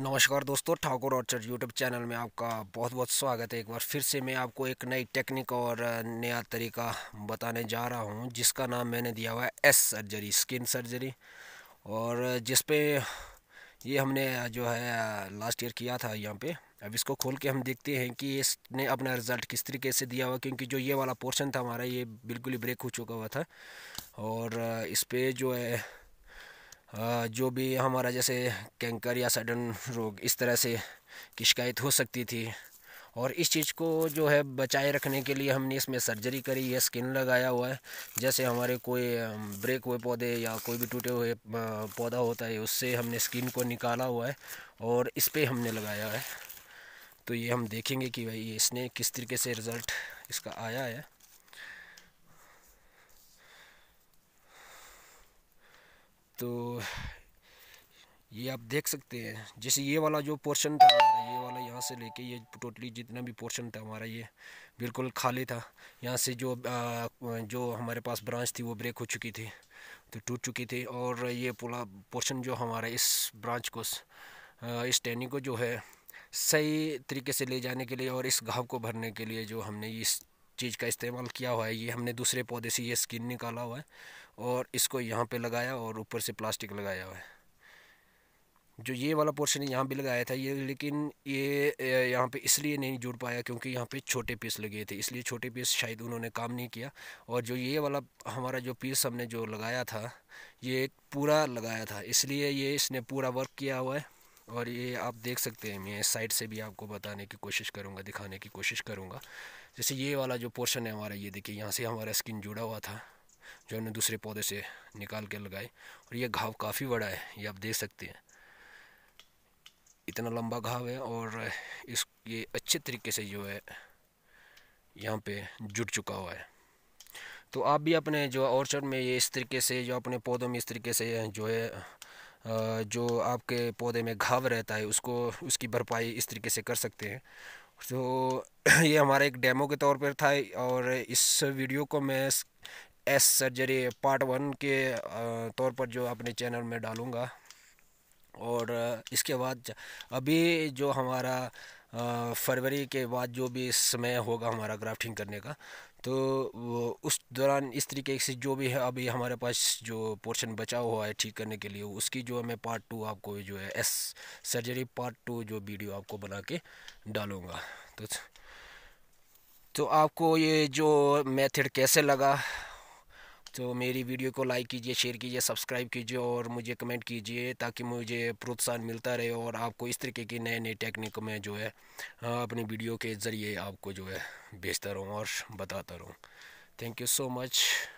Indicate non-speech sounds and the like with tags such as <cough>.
नमस्कार दोस्तों Thakur Archer YouTube channel में आपका बहुत बहुत स्वागत है एक बार फिर से मैं आपको एक नई टेक्निक और नया तरीका बताने जा रहा हूं जिसका नाम मैंने दिया हुआ है एस सर्जरी स्किन सर्जरी और जिस पे ये हमने जो है लास्ट ईयर किया था यहाँ पे अब इसको खोल के हम देखते हैं कि इसने अपना रिज़ल्ट किस तरीके से दिया हुआ क्योंकि जो ये वाला पोर्शन था हमारा ये बिल्कुल ही ब्रेक हो चुका हुआ था और इस पर जो है जो भी हमारा जैसे कैंकर या सडन रोग इस तरह से की शिकायत हो सकती थी और इस चीज़ को जो है बचाए रखने के लिए हमने इसमें सर्जरी करी है स्किन लगाया हुआ है जैसे हमारे कोई ब्रेक हुए पौधे या कोई भी टूटे हुए पौधा होता है उससे हमने स्किन को निकाला हुआ है और इस पर हमने लगाया है तो ये हम देखेंगे कि भाई इसने किस तरीके से रिज़ल्ट इसका आया है तो ये आप देख सकते हैं जैसे ये वाला जो पोर्शन था ये वाला यहाँ से लेके ये टोटली जितना भी पोर्शन था हमारा ये बिल्कुल खाली था यहाँ से जो आ, जो हमारे पास ब्रांच थी वो ब्रेक हो चुकी थी तो टूट चुकी थी और ये पूरा पोर्शन जो हमारा इस ब्रांच को इस टैनिंग को जो है सही तरीके से ले जाने के लिए और इस घाव को भरने के लिए जो हमने इस चीज़ का इस्तेमाल किया हुआ है ये हमने दूसरे पौधे से ये स्किन निकाला हुआ है और इसको यहाँ पे लगाया और ऊपर से प्लास्टिक लगाया हुआ है जो ये वाला पोर्शन यहाँ भी लगाया था ये लेकिन ये यहाँ पे इसलिए नहीं जुड़ पाया क्योंकि यहाँ पे छोटे पीस लगे थे इसलिए छोटे पीस शायद उन्होंने काम नहीं किया और जो ये वाला हमारा जो पीस हमने जो लगाया था ये पूरा लगाया था इसलिए ये इसने पूरा वर्क किया हुआ है और ये आप देख सकते हैं मैं साइड से भी आपको बताने की कोशिश करूँगा दिखाने की कोशिश करूँगा जैसे ये वाला जो पोर्शन है हमारा ये देखिए यहाँ से हमारा स्किन जुड़ा हुआ था जो हमने दूसरे पौधे से निकाल के लगाए और ये घाव काफ़ी बड़ा है ये आप देख सकते हैं इतना लंबा घाव है और इस ये अच्छे तरीके से जो है यहाँ पे जुट चुका हुआ है तो आप भी अपने जो ऑर्चर्ड में ये इस तरीके से जो अपने पौधों में इस तरीके से जो है जो आपके पौधे में घाव रहता है उसको उसकी भरपाई इस तरीके से कर सकते हैं तो <clears throat> ये हमारा एक डेमो के तौर पर था और इस वीडियो को मैं एस सर्जरी पार्ट वन के तौर पर जो अपने चैनल में डालूँगा और इसके बाद अभी जो हमारा फरवरी के बाद जो भी समय होगा हमारा ग्राफ्टिंग करने का तो उस दौरान इस तरीके से जो भी है अभी हमारे पास जो पोर्शन बचा हुआ है ठीक करने के लिए उसकी जो मैं पार्ट टू आपको जो है एस सर्जरी पार्ट टू जो वीडियो आपको बना के डालूँगा तो तो आपको ये जो मेथड कैसे लगा तो मेरी वीडियो को लाइक कीजिए शेयर कीजिए सब्सक्राइब कीजिए और मुझे कमेंट कीजिए ताकि मुझे प्रोत्साहन मिलता रहे और आपको इस तरीके की नए नए टेक्निक में जो है हाँ, अपनी वीडियो के ज़रिए आपको जो है भेजता रहूँ और बताता रहूँ थैंक यू सो मच